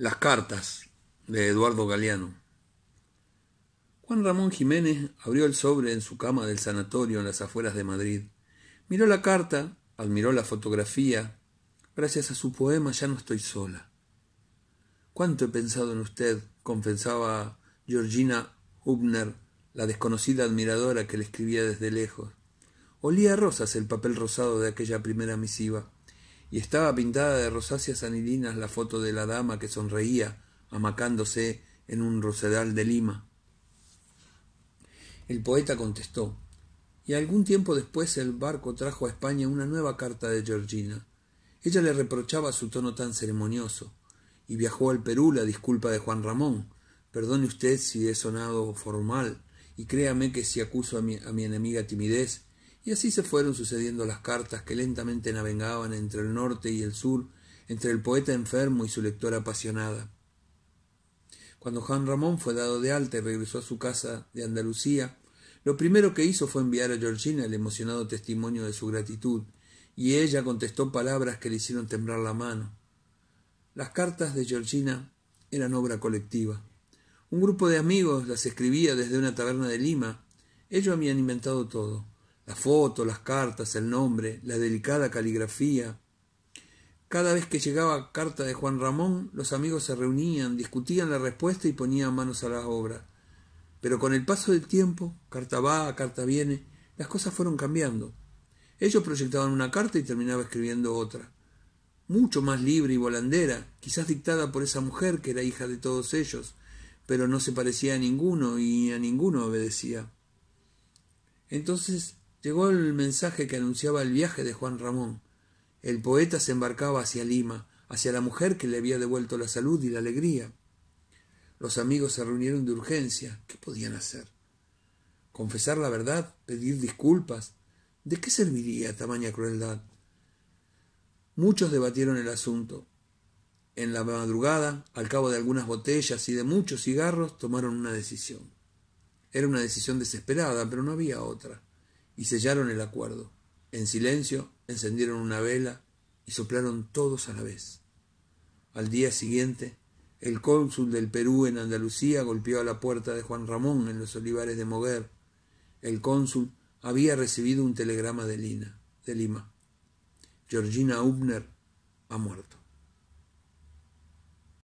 Las cartas de Eduardo Galeano. Juan Ramón Jiménez abrió el sobre en su cama del sanatorio en las afueras de Madrid. Miró la carta, admiró la fotografía. Gracias a su poema ya no estoy sola. ¿Cuánto he pensado en usted? confesaba Georgina Hubner, la desconocida admiradora que le escribía desde lejos. Olía a rosas el papel rosado de aquella primera misiva y estaba pintada de rosáceas anilinas la foto de la dama que sonreía, amacándose en un rosedal de Lima. El poeta contestó, y algún tiempo después el barco trajo a España una nueva carta de Georgina. Ella le reprochaba su tono tan ceremonioso, y viajó al Perú la disculpa de Juan Ramón. Perdone usted si he sonado formal, y créame que si acuso a mi, a mi enemiga timidez, y así se fueron sucediendo las cartas que lentamente navegaban entre el norte y el sur, entre el poeta enfermo y su lectora apasionada. Cuando Juan Ramón fue dado de alta y regresó a su casa de Andalucía, lo primero que hizo fue enviar a Georgina el emocionado testimonio de su gratitud, y ella contestó palabras que le hicieron temblar la mano. Las cartas de Georgina eran obra colectiva. Un grupo de amigos las escribía desde una taberna de Lima. Ellos habían inventado todo. La foto, las cartas, el nombre, la delicada caligrafía. Cada vez que llegaba carta de Juan Ramón, los amigos se reunían, discutían la respuesta y ponían manos a la obra. Pero con el paso del tiempo, carta va, carta viene, las cosas fueron cambiando. Ellos proyectaban una carta y terminaba escribiendo otra, mucho más libre y volandera, quizás dictada por esa mujer que era hija de todos ellos, pero no se parecía a ninguno y a ninguno obedecía. Entonces Llegó el mensaje que anunciaba el viaje de Juan Ramón. El poeta se embarcaba hacia Lima, hacia la mujer que le había devuelto la salud y la alegría. Los amigos se reunieron de urgencia. ¿Qué podían hacer? ¿Confesar la verdad? ¿Pedir disculpas? ¿De qué serviría tamaña crueldad? Muchos debatieron el asunto. En la madrugada, al cabo de algunas botellas y de muchos cigarros, tomaron una decisión. Era una decisión desesperada, pero no había otra y sellaron el acuerdo. En silencio encendieron una vela y soplaron todos a la vez. Al día siguiente, el cónsul del Perú en Andalucía golpeó a la puerta de Juan Ramón en los olivares de Moguer. El cónsul había recibido un telegrama de, Lina, de Lima. Georgina Ubner ha muerto.